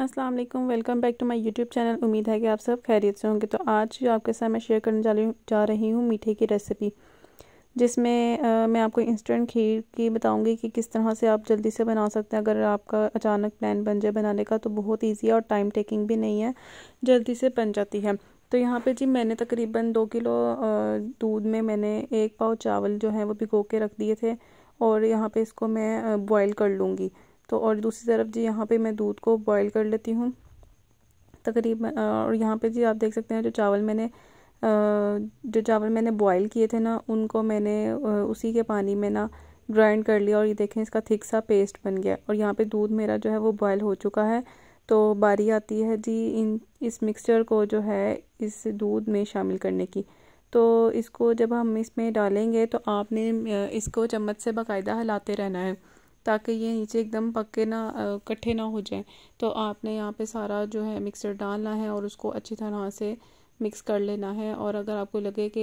अस्सलाम वालेकुम welcome back to my YouTube channel उम्मीद है कि आप सब खैरियत से होंगे तो आज जो आपके साथ मैं शेयर करने जा रही हूँ मीठे की रेसिपी जिसमें मैं आपको इंस्टेंट खीर की बताऊंगी कि किस तरह से आप जल्दी से बना सकते हैं अगर आपका अचानक प्लान बन जाए बनाने का तो बहुत ईजी है और टाइम टेकिंग भी नहीं है जल्दी से बन जाती है तो यहाँ पर जी मैंने तकरीबन दो किलो दूध में मैंने एक पाव चावल जो है वो भिगो के रख दिए थे और यहाँ पर इसको मैं बॉयल कर लूँगी तो और दूसरी तरफ जी यहाँ पे मैं दूध को बॉईल कर लेती हूँ तकरीबन और यहाँ पे जी आप देख सकते हैं जो चावल मैंने जो चावल मैंने बॉईल किए थे ना उनको मैंने उसी के पानी में ना ग्राइंड कर लिया और ये देखें इसका थिक सा पेस्ट बन गया और यहाँ पे दूध मेरा जो है वो बॉयल हो चुका है तो बारी आती है जी इन इस मिक्सचर को जो है इस दूध में शामिल करने की तो इसको जब हम इसमें डालेंगे तो आपने इसको चम्मच से बाकायदा हिलाते रहना है ताकि ये नीचे एकदम पक्के ना इकट्ठे ना हो जाएं तो आपने यहाँ पे सारा जो है मिक्सर डालना है और उसको अच्छी तरह से मिक्स कर लेना है और अगर आपको लगे कि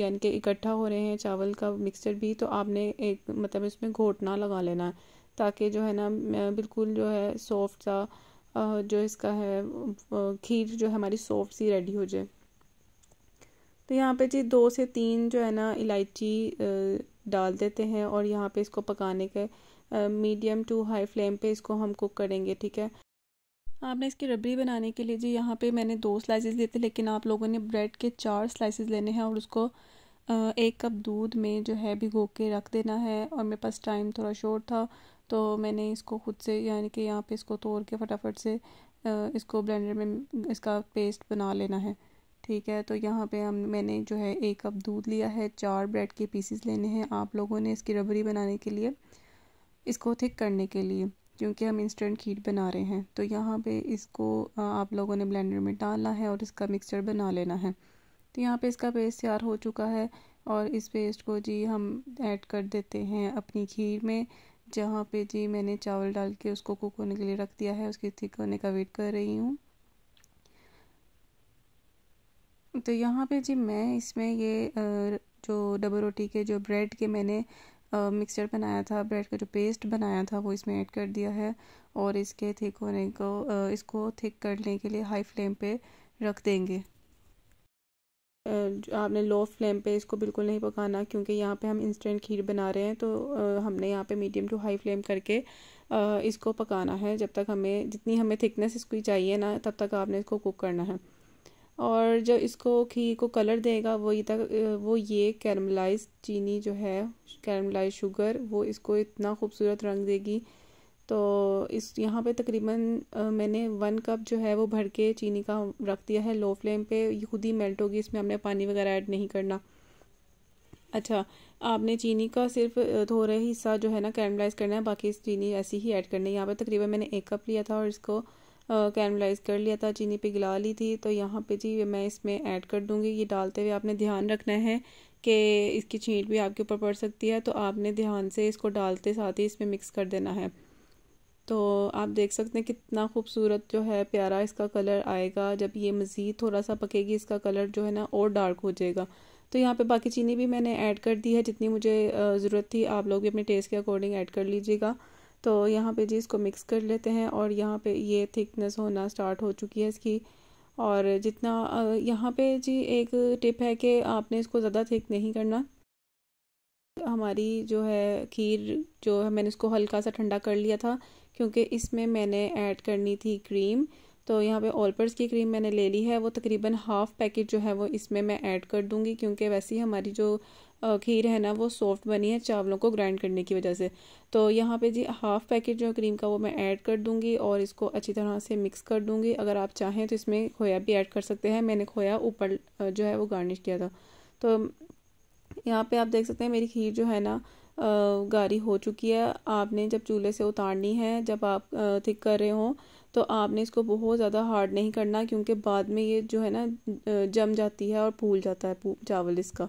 यानी कि इकट्ठा हो रहे हैं चावल का मिक्सचर भी तो आपने एक मतलब इसमें घोटना लगा लेना है ताकि जो है ना बिल्कुल जो है सॉफ्ट सा जो इसका है खीर जो है हमारी सॉफ्ट सी रेडी हो जाए तो यहाँ पे जी दो से तीन जो है ना इलायची डाल देते हैं और यहाँ पे इसको पकाने के मीडियम टू हाई फ्लेम पे इसको हम कुक करेंगे ठीक है आपने इसकी रबड़ी बनाने के लिए जी यहाँ पे मैंने दो स्लाइसेस लिए थे लेकिन आप लोगों ने ब्रेड के चार स्लाइसेस लेने हैं और उसको एक कप दूध में जो है भिगो के रख देना है और मेरे पास टाइम थोड़ा शोर था तो मैंने इसको खुद से यानी कि यहाँ पे इसको तोड़ के फटाफट से इसको ब्लेंडर में इसका पेस्ट बना लेना है ठीक है तो यहाँ पे हम मैंने जो है एक कप दूध लिया है चार ब्रेड के पीसेस लेने हैं आप लोगों ने इसकी रबड़ी बनाने के लिए इसको थिक करने के लिए क्योंकि हम इंस्टेंट खीर बना रहे हैं तो यहाँ पे इसको आप लोगों ने ब्लेंडर में डालना है और इसका मिक्सचर बना लेना है तो यहाँ पे इसका पेस्ट तैयार हो चुका है और इस पेस्ट को जी हम ऐड कर देते हैं अपनी खीर में जहाँ पे जी मैंने चावल डाल के उसको कुक होने के लिए रख दिया है उसके थिक होने का वेट कर रही हूँ तो यहाँ पे जी मैं इसमें ये जो डबल रोटी के जो ब्रेड के मैंने मिक्सचर बनाया था ब्रेड का जो पेस्ट बनाया था वो इसमें ऐड कर दिया है और इसके थिक होने को इसको थिक करने के लिए हाई फ्लेम पे रख देंगे आपने लो फ्लेम पे इसको बिल्कुल नहीं पकाना क्योंकि यहाँ पे हम इंस्टेंट खीर बना रहे हैं तो हमने यहाँ पे मीडियम टू हाई फ्लेम करके इसको पकाना है जब तक हमें जितनी हमें थिकनेस इसकी चाहिए ना तब तक आपने इसको कुक करना है और जो इसको खीर को कलर देगा वो ये तक वो ये कैरमलाइज चीनी जो है कैरमलाइज शुगर वो इसको इतना खूबसूरत रंग देगी तो इस यहाँ पे तकरीबन मैंने वन कप जो है वो भर के चीनी का रख दिया है लो फ्लेम पे ये खुद ही मेल्ट होगी इसमें हमने पानी वगैरह ऐड नहीं करना अच्छा आपने चीनी का सिर्फ थोड़ा हिस्सा जो है ना कैरमलाइज करना है बाकी इस चीनी ऐसी ही ऐड करनी है यहाँ पर तकरीबन मैंने एक कप लिया था और इसको कैरमलाइज कर लिया था चीनी पिघला ली थी तो यहाँ पे जी मैं इसमें ऐड कर दूँगी ये डालते हुए आपने ध्यान रखना है कि इसकी छींट भी आपके ऊपर पड़ सकती है तो आपने ध्यान से इसको डालते साथ ही इसमें मिक्स कर देना है तो आप देख सकते हैं कितना खूबसूरत जो है प्यारा इसका कलर आएगा जब ये मज़ीद थोड़ा सा पकेगी इसका कलर जो है ना और डार्क हो जाएगा तो यहाँ पे बाकी चीनी भी मैंने ऐड कर दी है जितनी मुझे ज़रूरत थी आप लोग भी अपने टेस्ट के अकॉर्डिंग ऐड कर लीजिएगा तो यहाँ पे जी इसको मिक्स कर लेते हैं और यहाँ पे ये थिकनेस होना स्टार्ट हो चुकी है इसकी और जितना यहाँ पे जी एक टिप है कि आपने इसको ज़्यादा थिक नहीं करना हमारी जो है खीर जो है मैंने इसको हल्का सा ठंडा कर लिया था क्योंकि इसमें मैंने ऐड करनी थी क्रीम तो यहाँ पे ऑलपर्स की क्रीम मैंने ले ली है वो तकरीबन हाफ़ पैकेट जो है वो इसमें मैं ऐड कर दूँगी क्योंकि वैसे ही हमारी जो खीर है ना वो सॉफ्ट बनी है चावलों को ग्राइंड करने की वजह से तो यहाँ पे जी हाफ़ पैकेट जो क्रीम का वो मैं ऐड कर दूँगी और इसको अच्छी तरह से मिक्स कर दूँगी अगर आप चाहें तो इसमें खोया भी ऐड कर सकते हैं मैंने खोया ऊपर जो है वो गार्निश किया था तो यहाँ पे आप देख सकते हैं मेरी खीर जो है ना गारी हो चुकी है आपने जब चूल्हे से उतारनी है जब आप थिक कर रहे हो तो आपने इसको बहुत ज़्यादा हार्ड नहीं करना क्योंकि बाद में ये जो है ना जम जाती है और फूल जाता है चावल इसका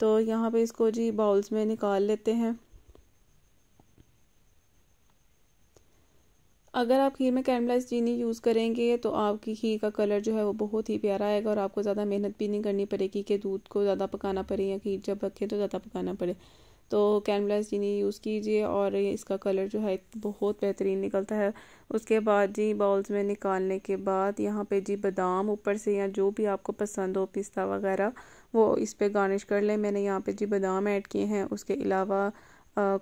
तो यहाँ पे इसको जी बाउल्स में निकाल लेते हैं अगर आप खीर में कैरमलाइज चीनी यूज़ करेंगे तो आपकी खीर का कलर जो है वो बहुत ही प्यारा आएगा और आपको ज़्यादा मेहनत भी नहीं करनी पड़ेगी कि दूध को ज़्यादा पकाना पड़े या खीर जब रखें तो ज़्यादा पकाना पड़े तो कैनब्लास चीनी यूज़ कीजिए और इसका कलर जो है बहुत बेहतरीन निकलता है उसके बाद जी बॉल्स में निकालने के बाद यहाँ पे जी बादाम ऊपर से या जो भी आपको पसंद हो पिस्ता वगैरह वो इस पर गार्निश कर लें मैंने यहाँ पे जी बादाम ऐड किए हैं उसके अलावा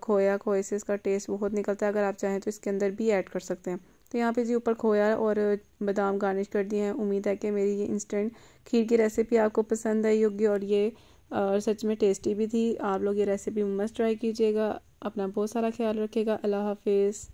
खोया खोए से इसका टेस्ट बहुत निकलता है अगर आप चाहें तो इसके अंदर भी ऐड कर सकते हैं तो यहाँ पे जी ऊपर खोया और बादाम गार्निश कर दिए हैं उम्मीद है कि मेरी ये इंस्टेंट खीर की रेसिपी आपको पसंद आई होगी और ये और सच में टेस्टी भी थी आप लोग ये रेसिपी मस्त ट्राई कीजिएगा अपना बहुत सारा ख्याल रखिएगा अल्लाह हाफिज़